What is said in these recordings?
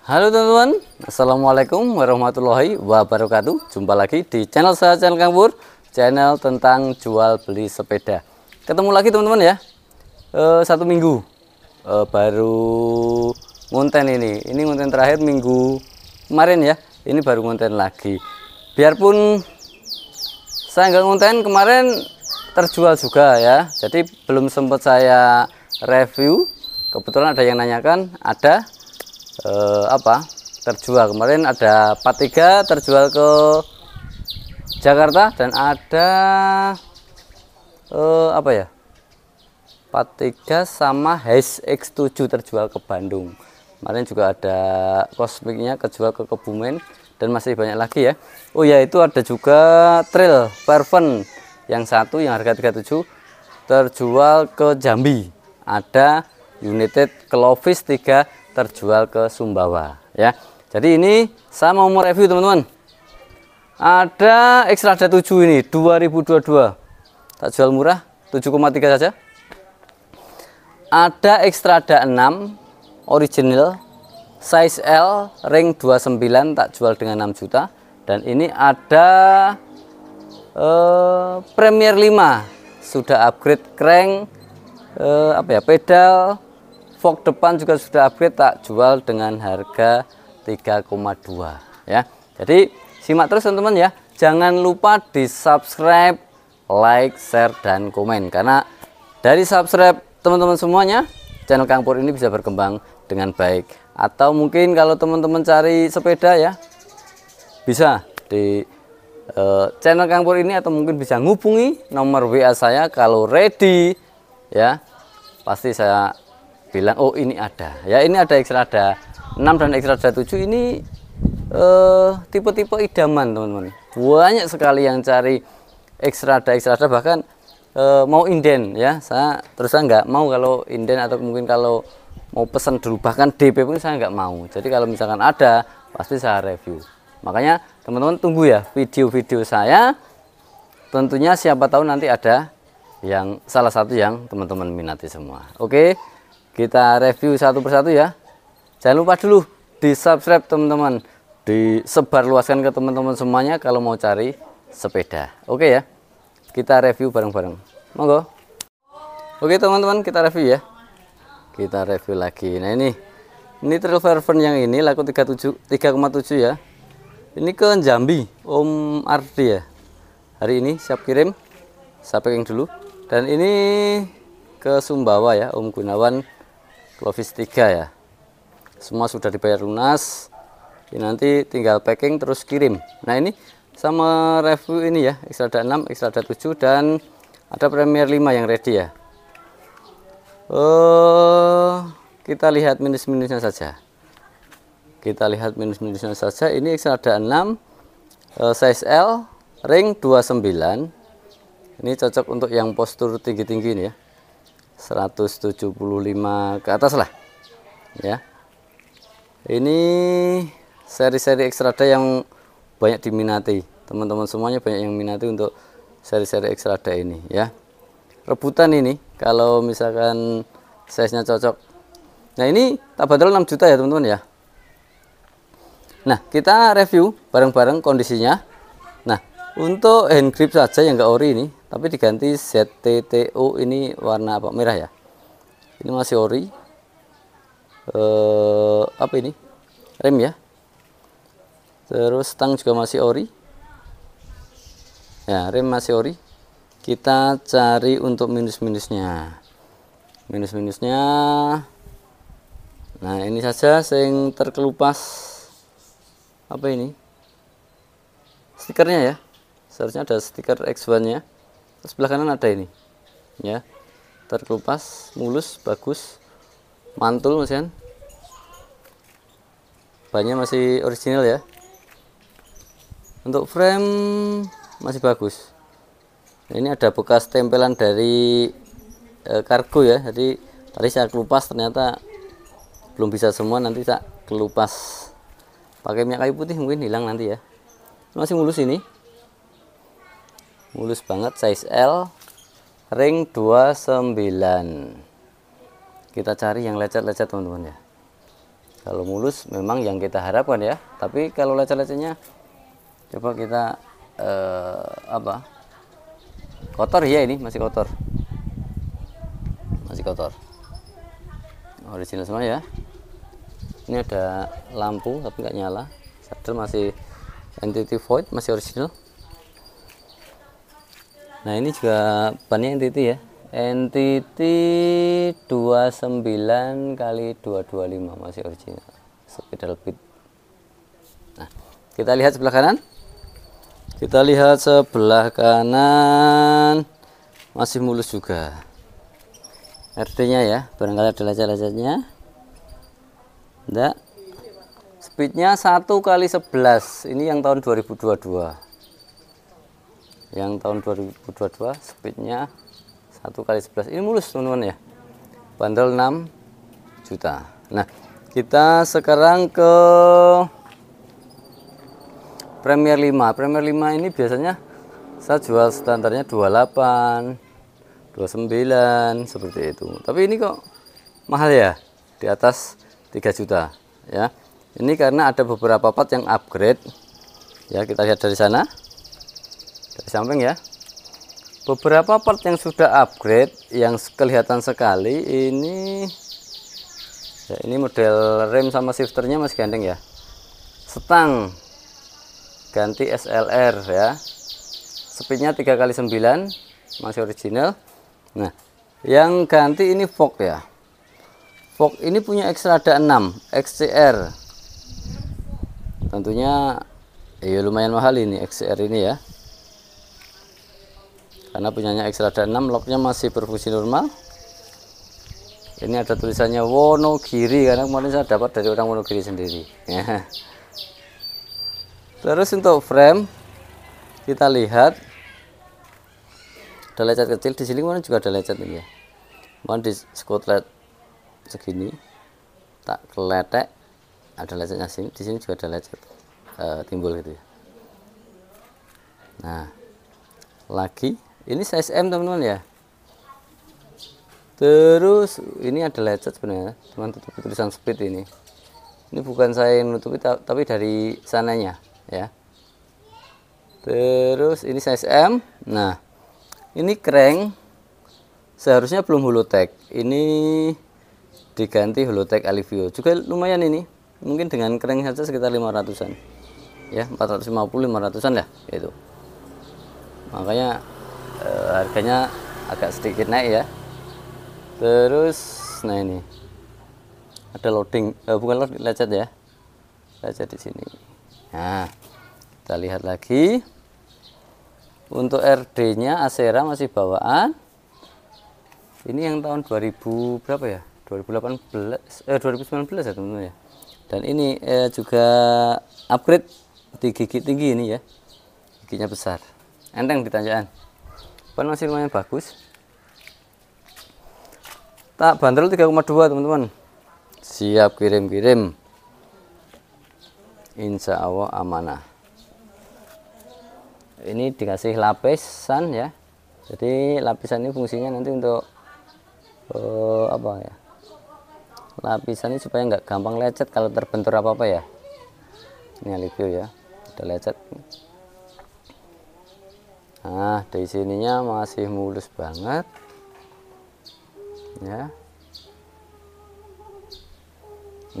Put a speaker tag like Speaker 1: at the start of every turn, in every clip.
Speaker 1: Halo teman-teman, Assalamualaikum warahmatullahi wabarakatuh Jumpa lagi di channel saya, channel Kang Channel tentang jual beli sepeda Ketemu lagi teman-teman ya e, Satu minggu e, Baru ngonten ini Ini ngonten terakhir minggu kemarin ya Ini baru ngonten lagi Biarpun saya nggak ngonten kemarin terjual juga ya Jadi belum sempat saya review Kebetulan ada yang nanyakan, ada eh, apa terjual kemarin ada 43 terjual ke Jakarta dan ada eh, apa ya 43 sama Hes X7 terjual ke Bandung kemarin juga ada kosmiknya kejual ke Kebumen dan masih banyak lagi ya Oh ya itu ada juga trail Perven yang satu yang harga 37 terjual ke Jambi ada United Clovis 3 terjual ke Sumbawa ya. Jadi ini saya mau mereview teman-teman. Ada ekstra ada 7 ini 2022. Tak jual murah 7,3 saja. Ada ekstra ada 6 original size L ring 29 tak jual dengan 6 juta dan ini ada eh, Premier 5 sudah upgrade crank eh, apa ya pedal fork depan juga sudah upgrade tak jual dengan harga 3,2 ya jadi simak terus teman-teman ya jangan lupa di subscribe like share dan komen karena dari subscribe teman-teman semuanya channel Kangpur ini bisa berkembang dengan baik atau mungkin kalau teman-teman cari sepeda ya bisa di uh, channel Kangpur ini atau mungkin bisa ngubungi nomor WA saya kalau ready ya pasti saya bilang oh ini ada ya ini ada X-Rada 6 dan X-Rada 7 ini eh, tipe-tipe idaman teman-teman banyak sekali yang cari X-Rada X-Rada bahkan eh, mau inden ya saya terus saya nggak mau kalau inden atau mungkin kalau mau pesan dulu bahkan DP pun saya nggak mau jadi kalau misalkan ada pasti saya review makanya teman-teman tunggu ya video-video saya tentunya siapa tahu nanti ada yang salah satu yang teman-teman minati semua oke kita review satu persatu ya jangan lupa dulu di subscribe teman-teman disebarluaskan ke teman-teman semuanya kalau mau cari sepeda oke ya kita review bareng-bareng monggo oke teman-teman kita review ya kita review lagi nah ini ini trail verven yang ini laku 37 3,7 ya ini ke Jambi Om Ardi ya hari ini siap kirim saya packing dulu dan ini ke Sumbawa ya Om Gunawan Clovis 3 ya semua sudah dibayar lunas ini ya, nanti tinggal packing terus kirim nah ini sama review ini ya Extrada 6 Extrada 7 dan ada Premier 5 yang ready ya uh, kita lihat minus-minusnya saja kita lihat minus-minusnya saja ini XL 6 uh, size L ring 29 ini cocok untuk yang postur tinggi-tinggi ini ya 175 ke atas lah ya ini seri-seri ekstrada yang banyak diminati teman-teman semuanya banyak yang minati untuk seri-seri ekstrada ini ya rebutan ini kalau misalkan size nya cocok nah ini tak bandrol 6 juta ya teman-teman ya nah kita review bareng-bareng kondisinya untuk hand grip saja yang enggak ori ini, tapi diganti ZTTO ini warna apa? Merah ya. Ini masih ori. Eh apa ini? Rem ya. Terus tang juga masih ori. Ya, rem masih ori. Kita cari untuk minus-minusnya. Minus-minusnya Nah, ini saja yang terkelupas apa ini? Stikernya ya seharusnya ada stiker X1 nya sebelah kanan ada ini ya terkelupas mulus bagus mantul mas banyak masih original ya untuk frame masih bagus nah, ini ada bekas tempelan dari e, kargo ya jadi tadi saya kelupas ternyata belum bisa semua nanti saya kelupas pakai minyak kayu putih mungkin hilang nanti ya masih mulus ini mulus banget size L ring 29 kita cari yang lecet-lecet teman-teman ya kalau mulus memang yang kita harapkan ya tapi kalau lecet-lecetnya coba kita eh, apa kotor ya ini masih kotor masih kotor original semua ya ini ada lampu tapi nggak nyala sadel masih entity void masih original nah ini juga bannya NTT ya NTT 29 kali 225 masih original spiral bit nah kita lihat sebelah kanan kita lihat sebelah kanan masih mulus juga RD nya ya barangkali ada lecet-lecetnya enggak speednya 1 kali 11 ini yang tahun 2022 yang tahun 2022 speednya 1 kali 11 ini mulus teman-teman ya bandel 6 juta nah kita sekarang ke Premier 5 Premier 5 ini biasanya saya jual standarnya 28 29 seperti itu tapi ini kok mahal ya di atas 3 juta ya ini karena ada beberapa part yang upgrade ya kita lihat dari sana dari samping ya beberapa part yang sudah upgrade yang kelihatan sekali ini ya ini model rem sama shifternya masih gandeng ya setang ganti SLR ya speednya tiga kali 9 masih original nah yang ganti ini fog ya fog ini punya ada 6 XCR tentunya ya lumayan mahal ini XCR ini ya karena punyanya X rada 6 locknya masih berfungsi normal ini ada tulisannya Wonogiri karena kemarin saya dapat dari orang Wonogiri sendiri ya. terus untuk frame kita lihat ada lecet kecil di sini kemarin juga ada lecet ini ya kemarin di skotlet segini tak keletek ada lecetnya sini di sini juga ada lecet e, timbul gitu ya nah lagi ini size M teman-teman ya terus ini ada lecet sebenarnya teman tutup tulisan speed ini ini bukan saya yang menutupi tapi dari sananya ya terus ini size M nah ini crank seharusnya belum holotek ini diganti holotek Alivio juga lumayan ini mungkin dengan crank saja sekitar 500an ya 450 500an ya itu makanya uh, harganya agak sedikit naik ya terus nah ini ada loading uh, bukan loading lecet ya lecet di sini nah kita lihat lagi untuk RD nya Acera masih bawaan ini yang tahun 2000 berapa ya 2018 eh 2019 ya teman-teman ya dan ini eh, juga upgrade di gigi tinggi ini ya giginya besar enteng tanjakan lumayan bagus tak bandrol 3,2 teman-teman siap kirim-kirim insya Allah amanah ini dikasih lapisan ya jadi lapisan ini fungsinya nanti untuk uh, apa ya lapisan ini supaya nggak gampang lecet kalau terbentur apa-apa ya ini review ya udah lecet Nah, di sininya masih mulus banget. Ya.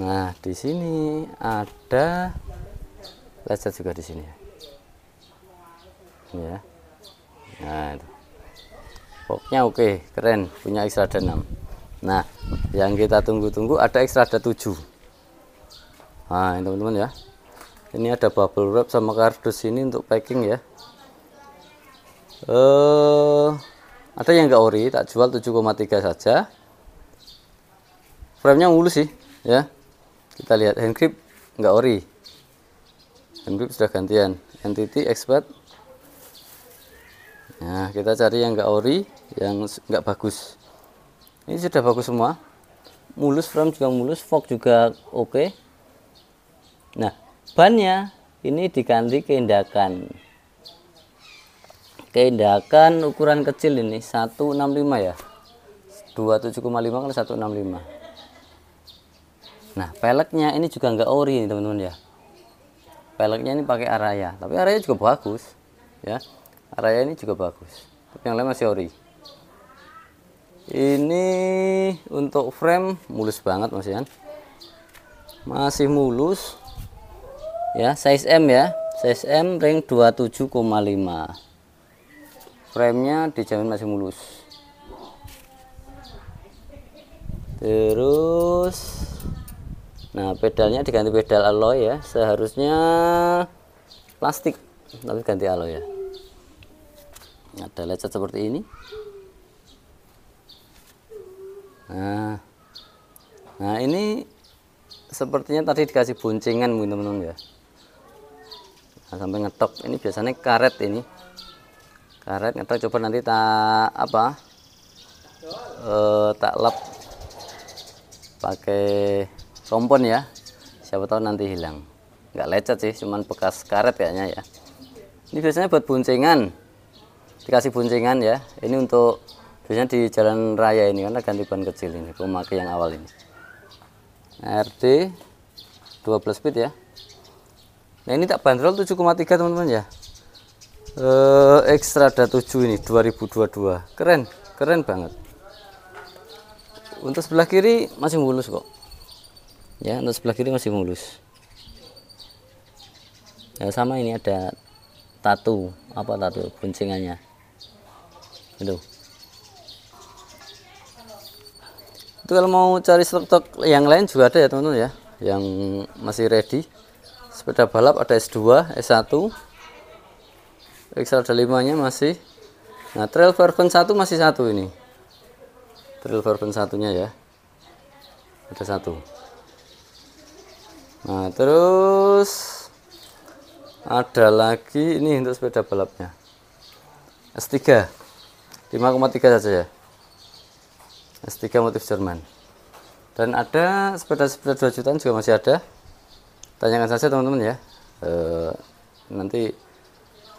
Speaker 1: Nah, di sini ada lecet juga di sini. Ya. ya. Nah, itu. Pokoknya oke, keren, punya ada 6. Nah, yang kita tunggu-tunggu ada ada 7. Nah, teman-teman ya. Ini ada bubble wrap sama kardus ini untuk packing ya eh ada yang enggak ori tak jual 7,3 saja frame nya mulus sih ya kita lihat hand grip enggak ori hand grip sudah gantian entity expert nah kita cari yang enggak ori yang enggak bagus ini sudah bagus semua mulus frame juga mulus fork juga oke okay. nah bannya ini diganti keindakan indahkan ukuran kecil ini 165 ya 27,5 kali 165 nah peleknya ini juga enggak ori nih teman-teman ya peleknya ini pakai araya tapi araya juga bagus ya araya ini juga bagus tapi yang lain masih ori ini untuk frame mulus banget mas Yan masih mulus ya size M ya size M ring 27,5 framenya dijamin masih mulus terus nah pedalnya diganti pedal alloy ya seharusnya plastik tapi ganti alloy ya ada lecet seperti ini nah nah ini sepertinya tadi dikasih boncengan teman-teman ya nah, sampai ngetop ini biasanya karet ini karet atau coba nanti tak apa e, tak lap pakai sompon ya siapa tahu nanti hilang nggak lecet sih cuman bekas karet kayaknya ya ini biasanya buat buncingan dikasih buncingan ya ini untuk biasanya di jalan raya ini karena ganti ban kecil ini pemakai yang awal ini RD 12 speed ya nah ini tak bandrol 7,3 teman-teman ya uh, ada 7 ini 2022 keren keren banget untuk sebelah kiri masih mulus kok ya untuk sebelah kiri masih mulus ya sama ini ada tatu apa tatu kuncingannya itu itu kalau mau cari stok yang lain juga ada ya teman-teman ya yang masih ready sepeda balap ada S2 S1 XLD 5 nya masih nah trail verben 1 masih satu ini trail verben satunya ya ada satu nah terus ada lagi ini untuk sepeda balapnya S3 5,3 saja ya S3 motif Jerman dan ada sepeda-sepeda 2 jutaan juga masih ada tanyakan saja teman-teman ya e, nanti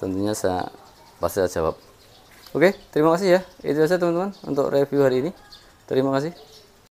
Speaker 1: tentunya saya pasti saya jawab oke terima kasih ya itu saja teman-teman untuk review hari ini terima kasih